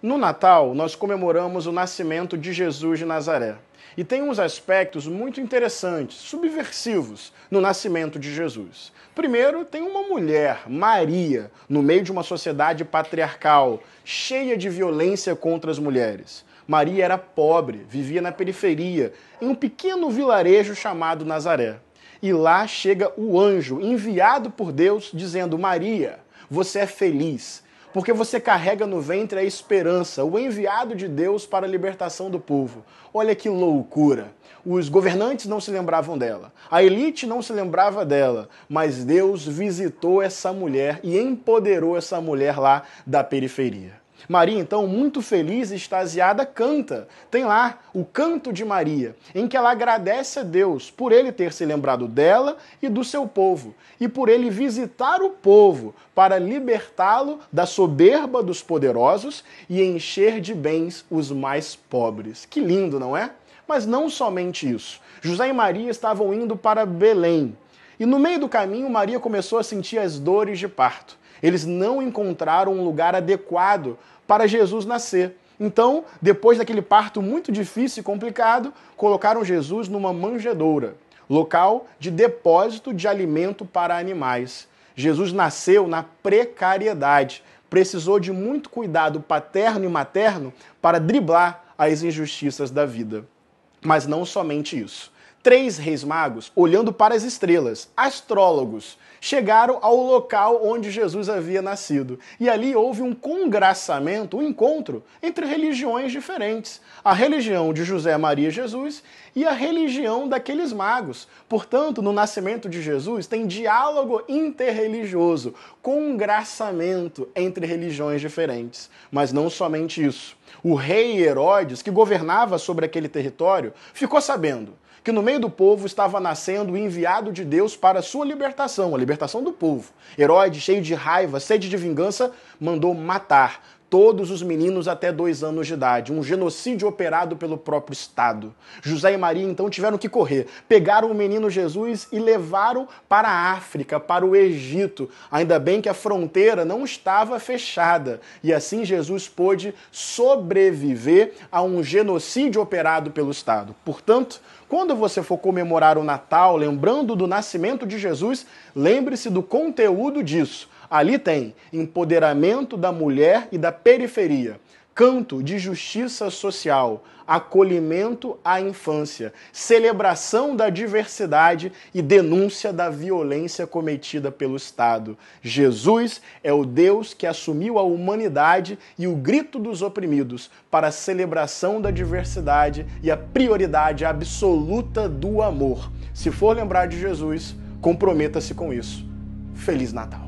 No Natal, nós comemoramos o nascimento de Jesus de Nazaré. E tem uns aspectos muito interessantes, subversivos, no nascimento de Jesus. Primeiro, tem uma mulher, Maria, no meio de uma sociedade patriarcal, cheia de violência contra as mulheres. Maria era pobre, vivia na periferia, em um pequeno vilarejo chamado Nazaré. E lá chega o anjo enviado por Deus dizendo: Maria, você é feliz porque você carrega no ventre a esperança, o enviado de Deus para a libertação do povo. Olha que loucura! Os governantes não se lembravam dela, a elite não se lembrava dela, mas Deus visitou essa mulher e empoderou essa mulher lá da periferia. Maria, então, muito feliz e extasiada, canta. Tem lá o Canto de Maria, em que ela agradece a Deus por ele ter se lembrado dela e do seu povo, e por ele visitar o povo para libertá-lo da soberba dos poderosos e encher de bens os mais pobres. Que lindo, não é? Mas não somente isso. José e Maria estavam indo para Belém e no meio do caminho, Maria começou a sentir as dores de parto. Eles não encontraram um lugar adequado para Jesus nascer. Então, depois daquele parto muito difícil e complicado, colocaram Jesus numa manjedoura, local de depósito de alimento para animais. Jesus nasceu na precariedade, precisou de muito cuidado paterno e materno para driblar as injustiças da vida. Mas não somente isso. Três reis magos, olhando para as estrelas, astrólogos, chegaram ao local onde Jesus havia nascido. E ali houve um congraçamento, um encontro entre religiões diferentes: a religião de José, Maria Jesus e a religião daqueles magos. Portanto, no nascimento de Jesus tem diálogo interreligioso, congraçamento entre religiões diferentes. Mas não somente isso. O rei Herodes, que governava sobre aquele território, ficou sabendo que no meio do povo estava nascendo o enviado de Deus para sua libertação, a libertação do povo. Herodes, cheio de raiva, sede de vingança, mandou matar todos os meninos até dois anos de idade. Um genocídio operado pelo próprio Estado. José e Maria então tiveram que correr. Pegaram o menino Jesus e levaram para a África, para o Egito. Ainda bem que a fronteira não estava fechada. E assim Jesus pôde sobreviver a um genocídio operado pelo Estado. Portanto, quando você for comemorar o Natal, lembrando do nascimento de Jesus, lembre-se do conteúdo disso Ali tem empoderamento da mulher e da periferia, canto de justiça social, acolhimento à infância, celebração da diversidade e denúncia da violência cometida pelo Estado. Jesus é o Deus que assumiu a humanidade e o grito dos oprimidos para a celebração da diversidade e a prioridade absoluta do amor. Se for lembrar de Jesus, comprometa-se com isso. Feliz Natal!